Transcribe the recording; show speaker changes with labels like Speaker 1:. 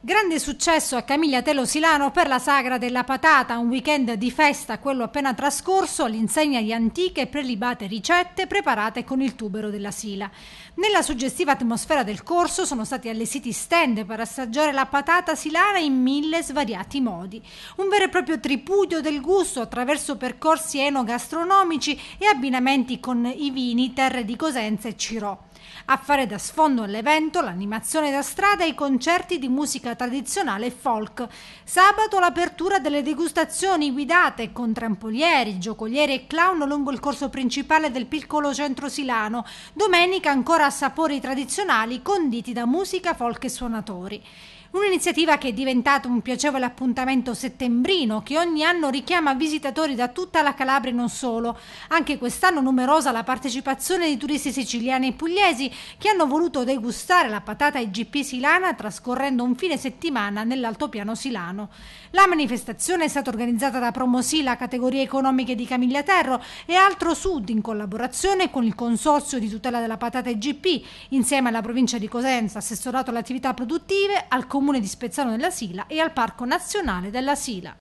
Speaker 1: Grande successo a Camiglia Telo Silano per la sagra della patata, un weekend di festa, quello appena trascorso, all'insegna di antiche e prelibate ricette preparate con il tubero della sila. Nella suggestiva atmosfera del corso sono stati allesiti stand per assaggiare la patata silana in mille svariati modi. Un vero e proprio tripudio del gusto attraverso percorsi enogastronomici e abbinamenti con i vini Terre di Cosenza e Cirò. A fare da sfondo all'evento l'animazione da strada e i concerti di musica musica tradizionale e folk. Sabato l'apertura delle degustazioni guidate con trampolieri, giocolieri e clown lungo il corso principale del piccolo centro silano. Domenica ancora sapori tradizionali conditi da musica, folk e suonatori. Un'iniziativa che è diventata un piacevole appuntamento settembrino che ogni anno richiama visitatori da tutta la Calabria e non solo. Anche quest'anno numerosa la partecipazione di turisti siciliani e pugliesi che hanno voluto degustare la patata IGP Silana trascorrendo un fine settimana nell'altopiano silano. La manifestazione è stata organizzata da Promosila, categorie economiche di Camiglia Terro e Altro Sud in collaborazione con il Consorzio di tutela della patata IGP insieme alla provincia di Cosenza, assessorato alle attività produttive, al Comune comune di Spezzano della Sila e al Parco Nazionale della Sila.